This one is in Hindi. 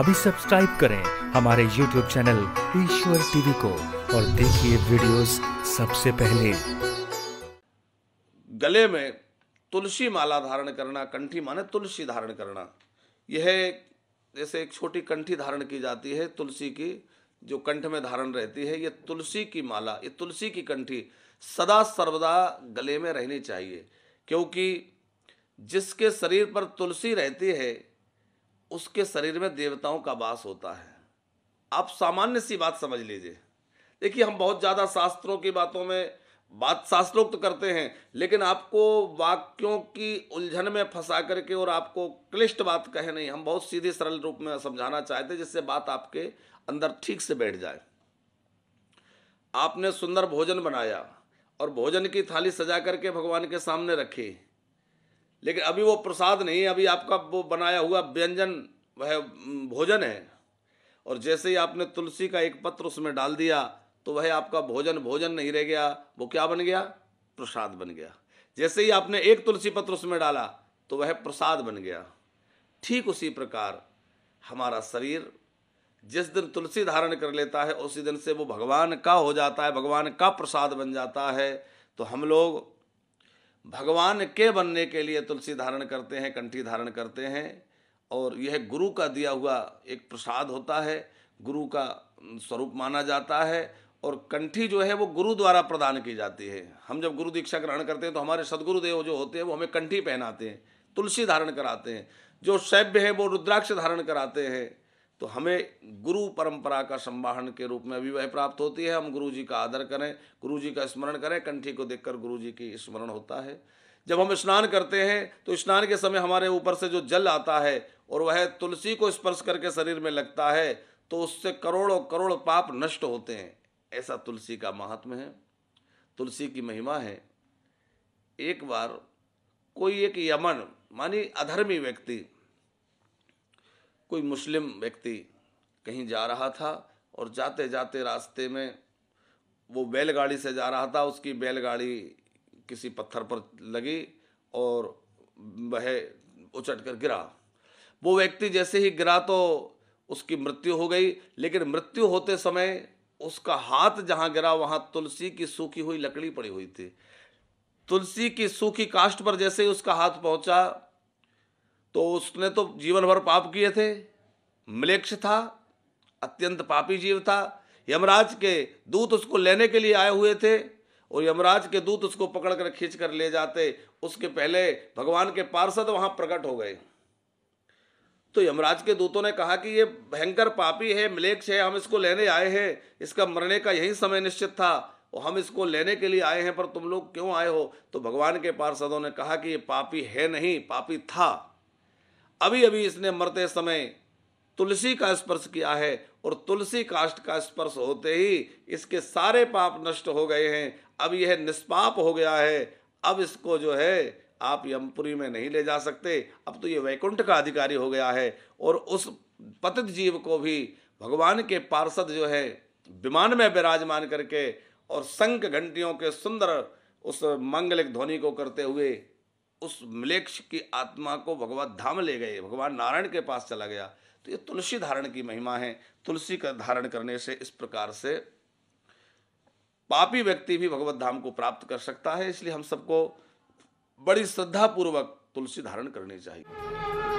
अभी सब्सक्राइब करें हमारे YouTube चैनल ईश्वर टीवी को और देखिए वीडियोस सबसे पहले गले में तुलसी माला धारण करना कंठी माने तुलसी धारण करना यह जैसे एक छोटी कंठी धारण की जाती है तुलसी की जो कंठ में धारण रहती है ये तुलसी की माला ये तुलसी की कंठी सदा सर्वदा गले में रहनी चाहिए क्योंकि जिसके शरीर पर तुलसी रहती है उसके शरीर में देवताओं का वास होता है आप सामान्य सी बात समझ लीजिए देखिए हम बहुत ज़्यादा शास्त्रों की बातों में बात शास्त्रोक्त तो करते हैं लेकिन आपको वाक्यों की उलझन में फंसा करके और आपको क्लिष्ट बात कहे नहीं हम बहुत सीधे सरल रूप में समझाना चाहते जिससे बात आपके अंदर ठीक से बैठ जाए आपने सुंदर भोजन बनाया और भोजन की थाली सजा करके भगवान के सामने रखी लेकिन अभी वो प्रसाद नहीं अभी आपका वो बनाया हुआ व्यंजन वह भोजन है और जैसे ही आपने तुलसी का एक पत्र उसमें डाल दिया तो वह आपका भोजन भोजन नहीं रह गया वो क्या बन गया प्रसाद बन गया जैसे ही आपने एक तुलसी पत्र उसमें डाला तो वह प्रसाद बन गया ठीक उसी प्रकार हमारा शरीर जिस दिन तुलसी धारण कर लेता है उसी दिन से वो भगवान का हो जाता है भगवान का प्रसाद बन जाता है तो हम लोग भगवान के बनने के लिए तुलसी धारण करते हैं कंठी धारण करते हैं और यह गुरु का दिया हुआ एक प्रसाद होता है गुरु का स्वरूप माना जाता है और कंठी जो है वो गुरु द्वारा प्रदान की जाती है हम जब गुरु दीक्षा ग्रहण करते हैं तो हमारे सदगुरुदेव जो होते हैं वो हमें कंठी पहनाते हैं तुलसी धारण कराते हैं जो सभ्य है वो रुद्राक्ष धारण कराते हैं तो हमें गुरु परंपरा का संवाहन के रूप में अभी वह प्राप्त होती है हम गुरु जी का आदर करें गुरु जी का स्मरण करें कंठी को देखकर गुरु जी की स्मरण होता है जब हम स्नान करते हैं तो स्नान के समय हमारे ऊपर से जो जल आता है और वह तुलसी को स्पर्श करके शरीर में लगता है तो उससे करोड़ों करोड़ पाप नष्ट होते हैं ऐसा तुलसी का महात्म है तुलसी की महिमा है एक बार कोई एक यमन मानी अधर्मी व्यक्ति कोई मुस्लिम व्यक्ति कहीं जा रहा था और जाते जाते रास्ते में वो बैलगाड़ी से जा रहा था उसकी बैलगाड़ी किसी पत्थर पर लगी और वह उचट कर गिरा वो व्यक्ति जैसे ही गिरा तो उसकी मृत्यु हो गई लेकिन मृत्यु होते समय उसका हाथ जहाँ गिरा वहाँ तुलसी की सूखी हुई लकड़ी पड़ी हुई थी तुलसी की सूखी काष्ट पर जैसे ही उसका हाथ पहुँचा तो उसने तो जीवन भर पाप किए थे मलेक्ष था अत्यंत पापी जीव था यमराज के दूत उसको लेने के लिए आए हुए थे और यमराज के दूत उसको पकड़ कर खींच कर ले जाते उसके पहले भगवान के पार्षद वहाँ प्रकट हो गए तो यमराज के दूतों ने कहा कि ये भयंकर पापी है मलेक्ष है हम इसको लेने आए हैं इसका मरने का यही समय निश्चित था और हम इसको लेने के लिए आए हैं पर तुम लोग क्यों आए हो तो भगवान के पार्षदों ने कहा कि ये पापी है नहीं पापी था अभी अभी इसने मरते समय तुलसी का स्पर्श किया है और तुलसी काष्ट का स्पर्श होते ही इसके सारे पाप नष्ट हो गए हैं अब यह निष्पाप हो गया है अब इसको जो है आप यमपुरी में नहीं ले जा सकते अब तो ये वैकुंठ का अधिकारी हो गया है और उस पतित जीव को भी भगवान के पार्षद जो है विमान में विराजमान करके और संक घंटियों के सुंदर उस मंगलिक ध्वनि को करते हुए उस मलेक्ष की आत्मा को भगवत धाम ले गए भगवान नारायण के पास चला गया तो ये तुलसी धारण की महिमा है तुलसी का धारण करने से इस प्रकार से पापी व्यक्ति भी भगवत धाम को प्राप्त कर सकता है इसलिए हम सबको बड़ी श्रद्धापूर्वक तुलसी धारण करनी चाहिए